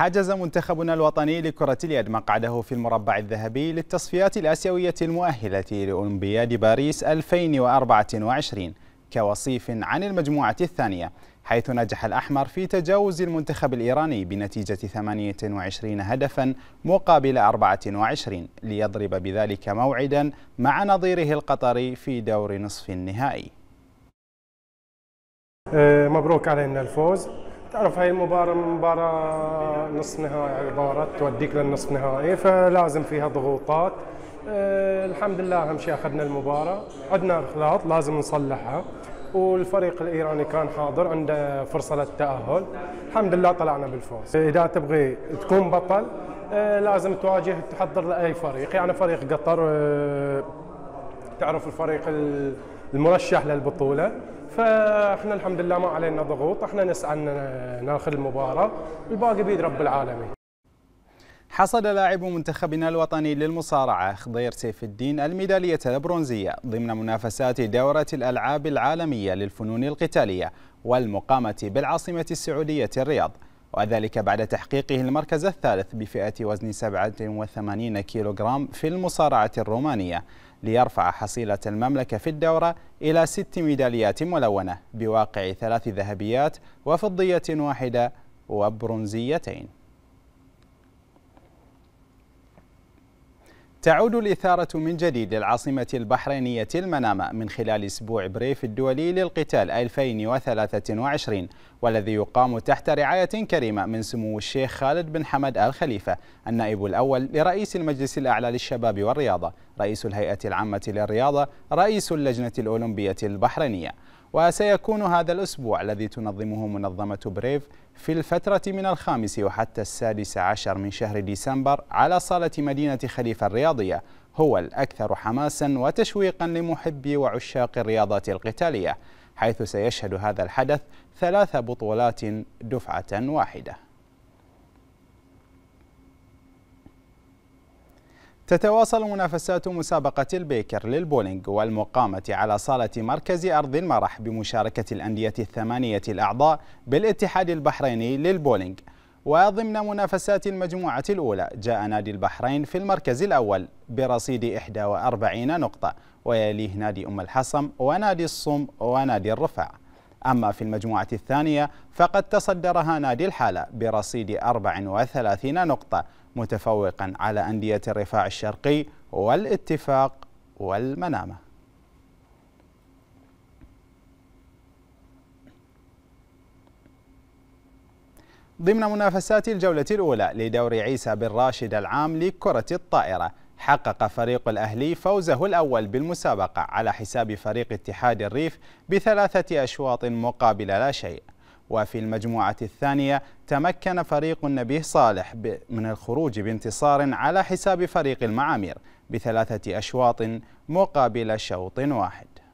حجز منتخبنا الوطني لكرة اليد مقعده في المربع الذهبي للتصفيات الآسيوية المؤهلة لأولمبياد باريس 2024 كوصيف عن المجموعة الثانية حيث نجح الأحمر في تجاوز المنتخب الإيراني بنتيجة 28 هدفا مقابل 24 ليضرب بذلك موعدا مع نظيره القطري في دور نصف النهائي آه، مبروك علينا الفوز تعرف هاي المباراة مباراة نصف نهائي عبارة توديك للنصف نهائي فلازم فيها ضغوطات أه الحمد لله أهم شيء أخذنا المباراة عندنا أغلاط لازم نصلحها والفريق الإيراني كان حاضر عنده فرصة للتأهل الحمد لله طلعنا بالفوز إذا تبغي تكون بطل أه لازم تواجه تحضر لأي فريق يعني فريق قطر أه تعرف الفريق ال المرشح للبطوله فاحنا الحمد لله ما علينا ضغوط احنا نسعى ان ناخذ المباراه الباقي بيد رب العالمين حصد لاعب منتخبنا الوطني للمصارعة خضير سيف الدين الميدالية البرونزية ضمن منافسات دورة الألعاب العالمية للفنون القتالية والمقامة بالعاصمة السعودية الرياض وذلك بعد تحقيقه المركز الثالث بفئة وزن 87 كيلوغرام في المصارعة الرومانية ليرفع حصيلة المملكة في الدورة إلى ست ميداليات ملونة بواقع ثلاث ذهبيات وفضية واحدة وبرونزيتين تعود الإثارة من جديد للعاصمة البحرينية المنامة من خلال أسبوع بريف الدولي للقتال 2023 والذي يقام تحت رعاية كريمة من سمو الشيخ خالد بن حمد آل خليفة النائب الأول لرئيس المجلس الأعلى للشباب والرياضة رئيس الهيئة العامة للرياضة رئيس اللجنة الأولمبية البحرينية وسيكون هذا الأسبوع الذي تنظمه منظمة بريف في الفترة من الخامس وحتى السادس عشر من شهر ديسمبر على صالة مدينة خليفة الرياضية هو الأكثر حماسا وتشويقا لمحبي وعشاق الرياضات القتالية حيث سيشهد هذا الحدث ثلاث بطولات دفعة واحدة تتواصل منافسات مسابقة البيكر للبولينج والمقامة على صالة مركز أرض المرح بمشاركة الأندية الثمانية الأعضاء بالاتحاد البحريني للبولينج وضمن منافسات المجموعة الأولى جاء نادي البحرين في المركز الأول برصيد 41 نقطة ويليه نادي أم الحصم ونادي الصم ونادي الرفاع أما في المجموعة الثانية فقد تصدرها نادي الحالة برصيد 34 نقطة متفوقا على أندية الرفاع الشرقي والاتفاق والمنامة ضمن منافسات الجولة الأولى لدور عيسى بن راشد العام لكرة الطائرة حقق فريق الأهلي فوزه الأول بالمسابقة على حساب فريق اتحاد الريف بثلاثة أشواط مقابل لا شيء وفي المجموعة الثانية تمكن فريق النبيه صالح من الخروج بانتصار على حساب فريق المعامير بثلاثة أشواط مقابل شوط واحد